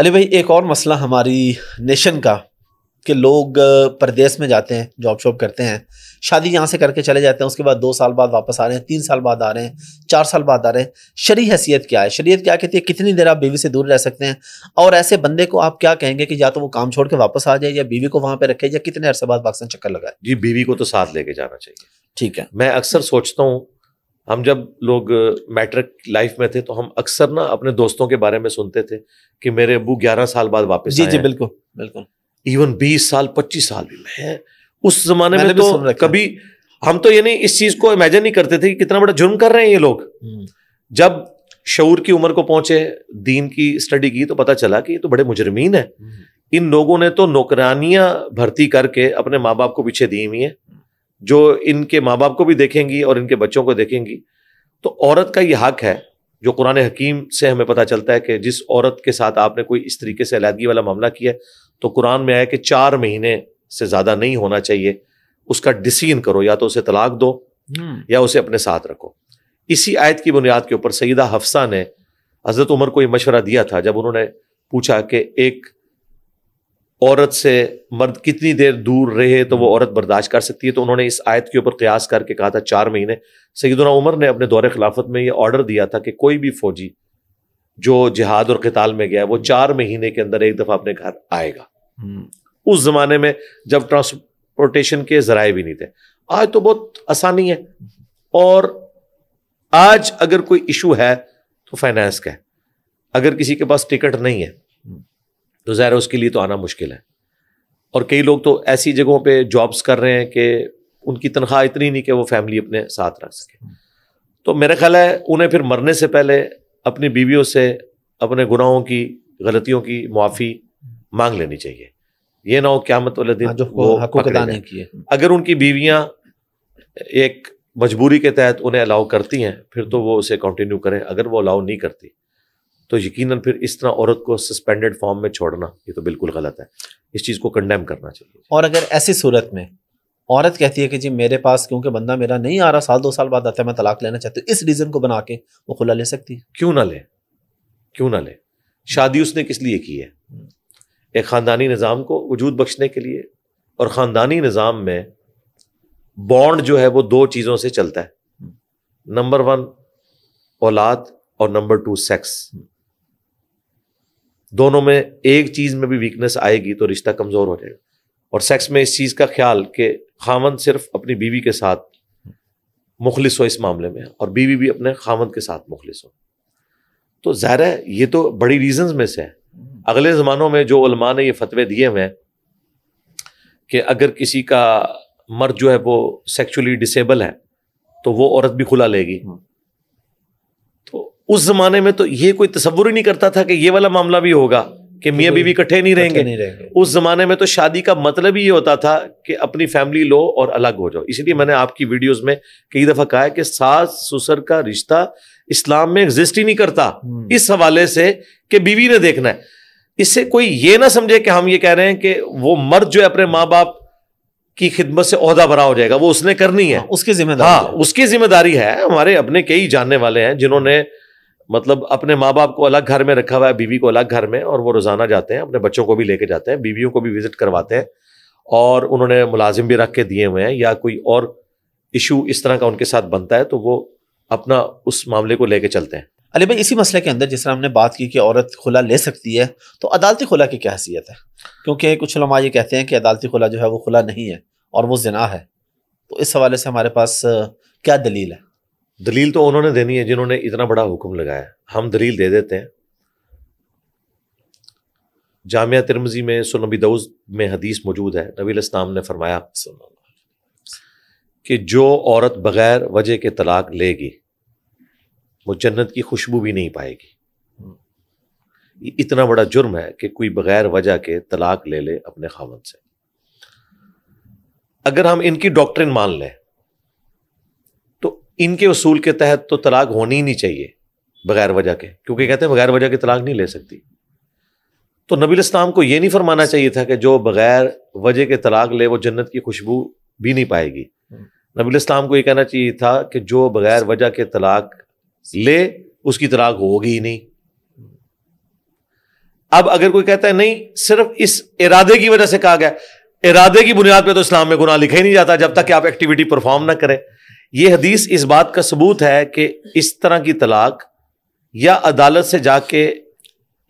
अली भाई एक और मसला हमारी नेशन का कि लोग परदेश में जाते हैं जॉब शॉप करते हैं शादी यहाँ से करके चले जाते हैं उसके बाद दो साल बाद वापस आ रहे हैं तीन साल बाद आ रहे हैं चार साल बाद आ रहे हैं शरी हैसियत क्या है शरीयत क्या कहती है कितनी देर आप बीवी से दूर रह सकते हैं और ऐसे बंदे को आप क्या कहेंगे कि या तो वो काम छोड़ के वापस आ जाए या बीवी को वहाँ पर रखे या कितने अरसे बाद पाकिस्तान चक्कर लगाए जी बीवी को तो साथ लेके जाना चाहिए ठीक है मैं अक्सर सोचता हूँ हम जब लोग मैट्रिक लाइफ में थे तो हम अक्सर ना अपने दोस्तों के बारे में सुनते थे कि मेरे अबू ग्यारह साल बाद वापस जी जी बिल्कुल बिल्कुल इवन बीस साल पच्चीस साल भी मैं उस जमाने में तो कभी हम तो ये नहीं इस चीज को इमेजिन नहीं करते थे कि कितना बड़ा जुर्म कर रहे हैं ये लोग हम्म। जब शूर की उम्र को पहुंचे दीन की स्टडी की तो पता चला कि ये तो बड़े मुजरमीन है हम्म। इन लोगों ने तो नौकरानियां भर्ती करके अपने माँ बाप को पीछे दी हुई है जो इनके माँ बाप को भी देखेंगी और इनके बच्चों को देखेंगी तो औरत का ये हक है जो कुरान हकीम से हमें पता चलता है कि जिस औरत के साथ आपने कोई इस तरीके से अलीदगी वाला मामला किया तो कुरान में आया कि चार महीने से ज़्यादा नहीं होना चाहिए उसका डिसीजन करो या तो उसे तलाक दो हम्म। या उसे अपने साथ रखो इसी आयत की बुनियाद के ऊपर सईदा हफ्सा ने हज़रत उमर को ये मशवरा दिया था जब उन्होंने पूछा कि एक औरत से मर्द कितनी देर दूर रहे तो वो औरत बर्दाश्त कर सकती है तो उन्होंने इस आयत के ऊपर कयास करके कहा था चार महीने सईदना उमर ने अपने दौरे खिलाफत में ये ऑर्डर दिया था कि कोई भी फौजी जो जिहाद और कताल में गया वो चार महीने के अंदर एक दफ़ा अपने घर आएगा हम्म। उस ज़माने में जब ट्रांसपोर्टेशन के ज़राए भी नहीं थे आज तो बहुत आसानी है और आज अगर कोई इशू है तो फाइनेंस का है अगर किसी के पास टिकट नहीं है तो ज़ाहिर उसके लिए तो आना मुश्किल है और कई लोग तो ऐसी जगहों पे जॉब्स कर रहे हैं कि उनकी तनख्वाह इतनी नहीं कि वो फैमिली अपने साथ रख सके तो मेरा ख्याल है उन्हें फिर मरने से पहले अपनी बीवियों से अपने गुनाहों की गलतियों की मुआफ़ी मांग लेनी चाहिए ये ना हो क्या वाले दिन हाँ, वो नहीं किए अगर उनकी बीवियां एक मजबूरी के तहत उन्हें अलाउ करती हैं फिर तो वो उसे कंटिन्यू करें अगर वो अलाउ नहीं करती तो यकीनन फिर इस तरह औरत को सस्पेंडेड फॉर्म में छोड़ना ये तो बिल्कुल गलत है इस चीज़ को कंडेम करना चाहिए और अगर ऐसी सूरत में औरत कहती है कि जी मेरे पास क्योंकि बंदा मेरा नहीं आ रहा साल दो साल बाद आता है मैं तलाक लेना चाहती हूँ इस रीज़न को बना के वो खुला ले सकती है क्यों ना ले क्यों ना ले शादी उसने किस लिए की है एक ख़ानदानी निज़ाम को वजूद बख्शने के लिए और ख़ानदानी निज़ाम में बॉन्ड जो है वो दो चीज़ों से चलता है नंबर वन औलाद और नंबर टू सेक्स दोनों में एक चीज़ में भी वीकनेस आएगी तो रिश्ता कमज़ोर हो जाएगा और सेक्स में इस चीज़ का ख्याल कि खामन सिर्फ अपनी बीवी के साथ मुखलिस हो इस मामले में और बीवी भी अपने खामद के साथ मुखलिस हो तो ज़ाहिर है ये तो बड़ी रीजन में से है अगले ज़मानों में जो उलमा ने ये फतवे दिए हुए कि अगर किसी का मर्द जो है वो सेक्चुअली डिसेबल है तो वो औरत भी खुला लेगी उस जमाने में तो ये कोई तस्वुर ही नहीं करता था कि ये वाला मामला भी होगा कि मियाँ बीवी इकट्ठे नहीं रहेंगे नहीं रहेंगे उस जमाने में तो शादी का मतलब ही होता था कि अपनी फैमिली लो और अलग हो जाओ इसीलिए मैंने आपकी वीडियोस में कई दफा कहा है कि सास ससुर का रिश्ता इस्लाम में एग्जिस्ट ही नहीं करता हम्म। इस हवाले से कि बीवी ने देखना है इससे कोई ये ना समझे कि हम ये कह रहे हैं कि वो मर्द जो है अपने माँ बाप की खिदमत से अहदा भरा हो जाएगा वो उसने करनी है हाँ, उसकी जिम्मेदारी हाँ उसकी जिम्मेदारी है हमारे अपने कई जानने वाले हैं जिन्होंने मतलब अपने माँ बाप को अलग घर में रखा हुआ है बीवी को अलग घर में और वो रोज़ाना जाते हैं अपने बच्चों को भी लेके जाते हैं बीवियों को भी विज़िट करवाते हैं और उन्होंने मुलाजिम भी रख के दिए हुए हैं या कोई और इशू इस तरह का उनके साथ बनता है तो वो अपना उस मामले को लेके चलते हैं अली भाई इसी मसले के अंदर जिस तरह हमने बात की कि औरत खुला ले सकती है तो अदालती खुला की क्या हैसियत है क्योंकि कुछ लमा ये कहते हैं कि अदालती खुला जो है वो खुला नहीं है और वो जना है तो इस हवाले से हमारे पास क्या दलील है दलील तो उन्होंने देनी है जिन्होंने इतना बड़ा हुक्म लगाया हम दलील दे देते हैं जामिया तिरमजी में सुनबी दउज में हदीस मौजूद है नबी इस्लाम ने फरमाया कि जो औरत बग़ैर वजह के तलाक लेगी वो जन्नत की खुशबू भी नहीं पाएगी ये इतना बड़ा जुर्म है कि कोई बग़ैर वजह के तलाक ले ले अपने खावन से अगर हम इनकी डॉक्ट्रिन मान लें इनके उसूल के तहत तो तलाक होनी ही नहीं चाहिए बगैर वजह के क्योंकि कहते हैं बगैर वजह के तलाक नहीं ले सकती तो नबील इस्लाम को ये नहीं फरमाना चाहिए था कि जो बगैर वजह के तलाक ले वो जन्नत की खुशबू भी नहीं पाएगी हम्म। नबील इस्लाम को ये कहना चाहिए था कि जो बगैर वजह के तलाक ले उसकी तलाक होगी ही नहीं अब अगर कोई कहता है नहीं सिर्फ इस इरादे की वजह से कहा गया इरादे की बुनियाद पर तो इस्लाम में गुना लिखा ही नहीं जाता जब तक कि आप एक्टिविटी परफॉर्म ना करें ये हदीस इस बात का सबूत है कि इस तरह की तलाक या अदालत से जाके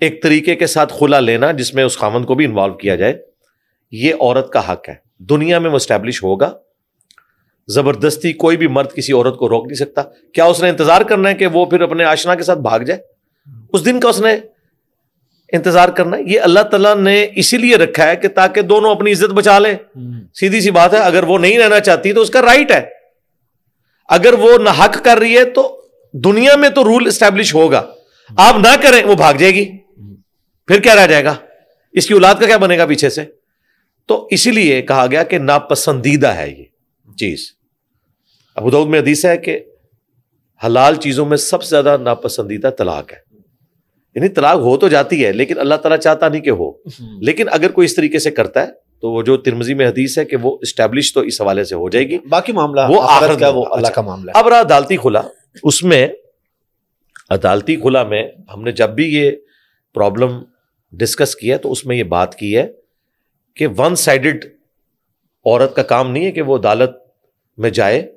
एक तरीके के साथ खुला लेना जिसमें उस खामन को भी इन्वॉल्व किया जाए ये औरत का हक है दुनिया में वो स्टैब्लिश होगा ज़बरदस्ती कोई भी मर्द किसी औरत को रोक नहीं सकता क्या उसने इंतज़ार करना है कि वो फिर अपने आशना के साथ भाग जाए उस दिन का उसने इंतज़ार करना है ये अल्लाह तला ने इसीलिए रखा है कि ताकि दोनों अपनी इज्जत बचा लें हम्म। सीधी सी बात है अगर वो नहीं रहना चाहती तो उसका राइट है अगर वो ना हक कर रही है तो दुनिया में तो रूल स्टैब्लिश होगा आप ना करें वो भाग जाएगी फिर क्या रह जाएगा इसकी औलाद का क्या बनेगा पीछे से तो इसीलिए कहा गया कि नापसंदीदा है ये चीज अबूदाऊद में अदीस है कि हलाल चीज़ों में सबसे ज़्यादा नापसंदीदा तलाक है यानी तलाक हो तो जाती है लेकिन अल्लाह तला चाहता नहीं कि हो हम्म। लेकिन अगर कोई इस तरीके से करता है तो वो जो तिरमजी में हदीस है कि वो स्टैब्लिश तो इस हवाले से हो जाएगी बाकी मामला वो आखिरत का वो अच्छा। अल्लाह का मामला अब रहा अदालती खुला उसमें अदालती खुला में हमने जब भी ये प्रॉब्लम डिस्कस किया तो उसमें ये बात की है कि वन साइडेड औरत का काम नहीं है कि वो अदालत में जाए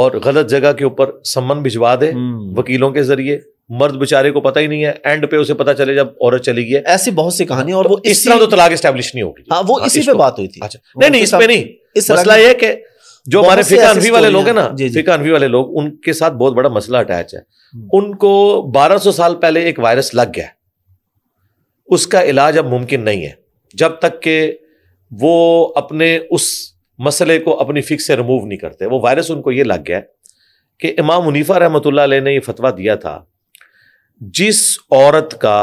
और गलत जगह के ऊपर सम्मन भिजवा दे हम्म। वकीलों के जरिए मर्द बेचारे को पता ही नहीं है एंड पे उसे पता चले जब औरत चली गई ऐसी बहुत सी कहानी और वो तो इस तरह तो तलाक स्टैब्लिश नहीं होगी हाँ वो हाँ, इसी पे तो- बात हुई थी अच्छा नहीं नहीं इसमें नहीं इस मसला ये कि जो हमारे फिका अनवी वाले लोग हैं ना फिका अनवी वाले लोग उनके साथ बहुत बड़ा मसला अटैच है हम्म। उनको 1200 साल पहले एक वायरस लग गया उसका इलाज अब मुमकिन नहीं है जब तक के वो अपने उस मसले को अपनी फिक्स से रिमूव नहीं करते वो वायरस उनको ये लग गया है कि इमाम मुनीफा रहमत ने ये फतवा दिया था जिस औरत का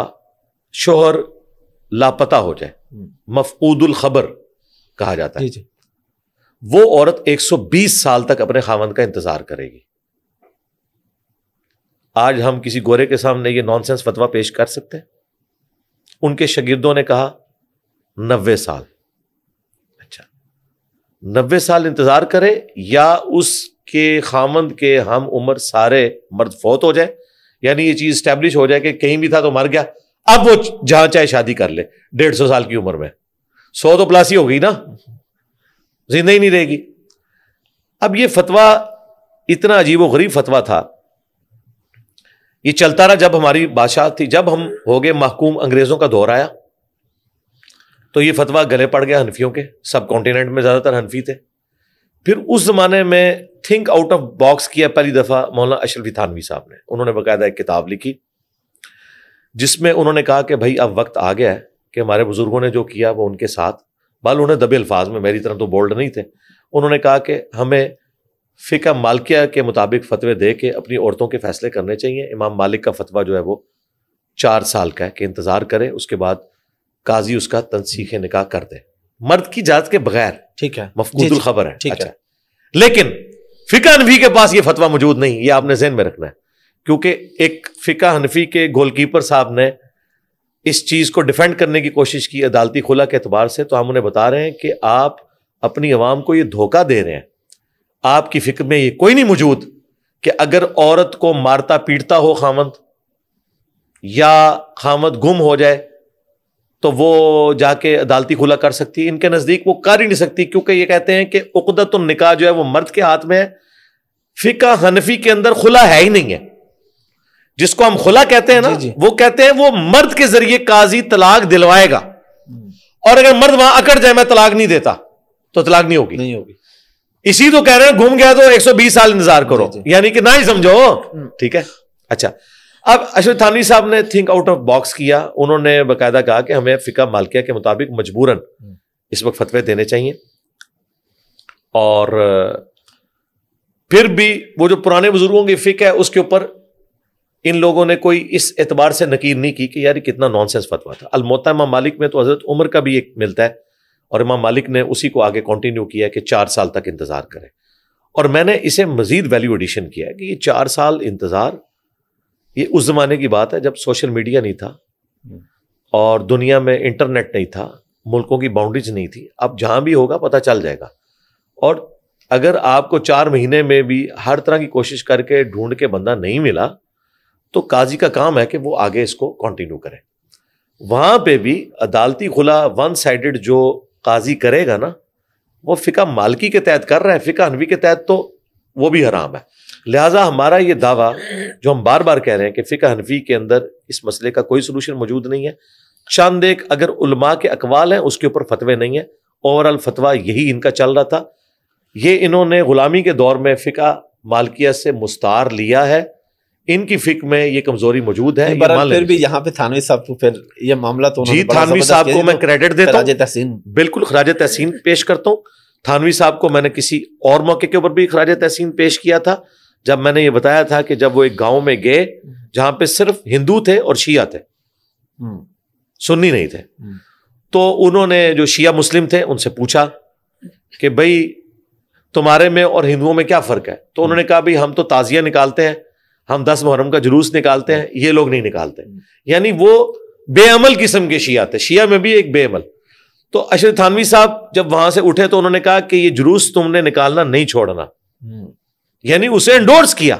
शोहर लापता हो जाए हम्म। मफूदुल खबर कहा जाता है जी वो औरत 120 साल तक अपने खामंद का इंतजार करेगी आज हम किसी गोरे के सामने ये नॉनसेंस फतवा पेश कर सकते हैं उनके शगिर्दों ने कहा नब्बे साल अच्छा नब्बे साल इंतजार करें या उसके खामंद के हम उम्र सारे मर्द फौत हो जाए यानी ये चीज स्टैब्लिश हो जाए कि कहीं भी था तो मर गया अब वो जहां चाहे शादी कर ले डेढ़ सौ साल की उम्र में सौ तो प्लासी हो गई ना जिंदा ही नहीं रहेगी अब ये फतवा इतना अजीब व गरीब फतवा था ये चलता रहा जब हमारी बादशाह थी जब हम हो गए महकूम अंग्रेजों का दौर आया तो ये फतवा गले पड़ गया हनफियों के सब कॉन्टिनेंट में ज़्यादातर हनफी थे फिर उस जमाने में थिंक आउट ऑफ बॉक्स किया पहली दफ़ा मौलाना अशरफी थानवी साहब ने उन्होंने बाकायदा एक किताब लिखी जिसमें उन्होंने कहा कि भाई अब वक्त आ गया है कि हमारे बुज़ुर्गों ने जो किया वो उनके साथ बाल उन्हें दबे अल्फाज में मेरी तरह तो बोल्ड नहीं थे उन्होंने कहा कि हमें फ़िका मालकिया के मुताबिक फतवे दे के अपनी औरतों के फैसले करने चाहिए इमाम मालिक का फतवा जो है वो चार साल का है कि इंतज़ार करें उसके बाद काजी उसका तनसीख निकाह कर दे मर्द की जात के बगैर ठीक है मफकूदुल खबर है ठीक अच्छा है। लेकिन फिका हनफी के पास ये फतवा मौजूद नहीं ये आपने जहन में रखना है क्योंकि एक फिका हनफी के गोलकीपर साहब ने इस चीज को डिफेंड करने की कोशिश की अदालती खुला के अतबार से तो हम उन्हें बता रहे हैं कि आप अपनी आवाम को यह धोखा दे रहे हैं आपकी फिक्र में ये कोई नहीं मौजूद कि अगर औरत को मारता पीटता हो खामंद या खामद गुम हो जाए तो वो जाके अदालती खुला कर सकती है इनके नज़दीक वो कर ही नहीं सकती क्योंकि ये कहते हैं कि उकदत निकाह जो है वो मर्द के हाथ में है फिका हनफी के अंदर खुला है ही नहीं है जिसको हम खुला कहते हैं ना जी जी। वो कहते हैं वो मर्द के जरिए काजी तलाक दिलवाएगा और अगर मर्द वहां अकड़ जाए मैं तलाक नहीं देता तो तलाक नहीं होगी नहीं होगी इसी तो कह रहे हैं घूम गया तो 120 साल इंतजार करो यानी कि ना ही समझो हम्म। ठीक है अच्छा अब अशोक थानवी साहब ने थिंक आउट ऑफ बॉक्स किया उन्होंने बाकायदा कहा कि हमें फ़िका मालकिया के मुताबिक मजबूरन इस वक्त फतवे देने चाहिए और फिर भी वो जो पुराने बुजुर्गों की फ़िक है उसके ऊपर इन लोगों ने कोई इस एतबार से नकीर नहीं की कि यार कितना नॉनसेंस फतवा था अलमोता इमाम मालिक में तो हज़रत उम्र का भी एक मिलता है और इमाम मालिक ने उसी को आगे कंटिन्यू किया कि चार साल तक इंतज़ार करें और मैंने इसे मज़ीद वैल्यू एडिशन किया है कि ये चार साल इंतज़ार ये उस ज़माने की बात है जब सोशल मीडिया नहीं था हम्म। और दुनिया में इंटरनेट नहीं था मुल्कों की बाउंड्रीज नहीं थी अब जहाँ भी होगा पता चल जाएगा और अगर आपको चार महीने में भी हर तरह की कोशिश करके ढूंढ के बंदा नहीं मिला तो काजी का काम है कि वो आगे इसको कंटिन्यू करें वहाँ पे भी अदालती खुला वन साइडेड जो काजी करेगा ना वो फ़िका मालकी के तहत कर रहा है फ़िका अनवी के तहत तो वो भी हराम है लिहाजा हमारा ये दावा जो हम बार बार कह रहे हैं कि फ़िका हनफी के अंदर इस मसले का कोई सलूशन मौजूद नहीं है चंद एक अगर उलमा के अकवाल हैं उसके ऊपर फतवे नहीं है ओवरऑल फतवा यही इनका चल रहा था ये इन्होंने ग़ुलामी के दौर में फ़िका मालकिया से मुस्तार लिया है इनकी फिक में ये कमजोरी मौजूद है फिर भी यहाँ पे थानवी साहब को फिर ये मामला तो जी थानवी साहब को मैं क्रेडिट तो देता हूँ बिल्कुल खराज तहसीन पेश करता हूँ थानवी साहब को मैंने किसी और मौके के ऊपर भी खराज तहसीन पेश किया था जब मैंने ये बताया था कि जब वो एक गांव में गए जहां पे सिर्फ हिंदू थे और शिया थे हम्म। सुन्नी नहीं थे हम्म। तो उन्होंने जो शिया मुस्लिम थे उनसे पूछा कि भाई तुम्हारे में और हिंदुओं में क्या फ़र्क है तो उन्होंने कहा भाई हम तो ताज़िया निकालते हैं हम दस मुहर्रम का जुलूस निकालते हैं ये लोग नहीं निकालते हम्म। यानी वो बेअमल किस्म के शिया थे शिया में भी एक बेअमल तो अशरफ थानवी साहब जब वहां से उठे तो उन्होंने कहा कि ये जुलूस तुमने निकालना नहीं छोड़ना हम्म। यानी उसे एंडोर्स किया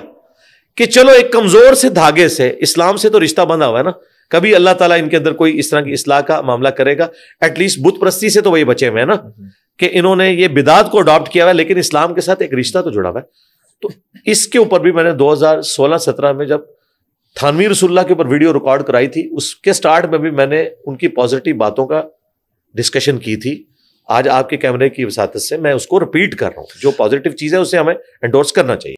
कि चलो एक कमजोर से धागे से इस्लाम से तो रिश्ता बंधा हुआ है ना कभी अल्लाह ताला इनके अंदर कोई इस तरह की इसलाह का मामला करेगा एटलीस्ट बुत प्रस्ती से तो वही बचे हुए हैं ना हम्म। कि इन्होंने ये बिदात को अडॉप्ट किया हुआ है लेकिन इस्लाम के साथ एक रिश्ता तो जुड़ा हुआ है तो इसके ऊपर भी मैंने 2016-17 में जब थानवी रसुल्ला के ऊपर वीडियो रिकॉर्ड कराई थी उसके स्टार्ट में भी मैंने उनकी पॉजिटिव बातों का डिस्कशन की थी आज आपके कैमरे की वसात से मैं उसको रिपीट कर रहा हूँ जो पॉजिटिव चीज़ है उसे हमें एंडोर्स करना चाहिए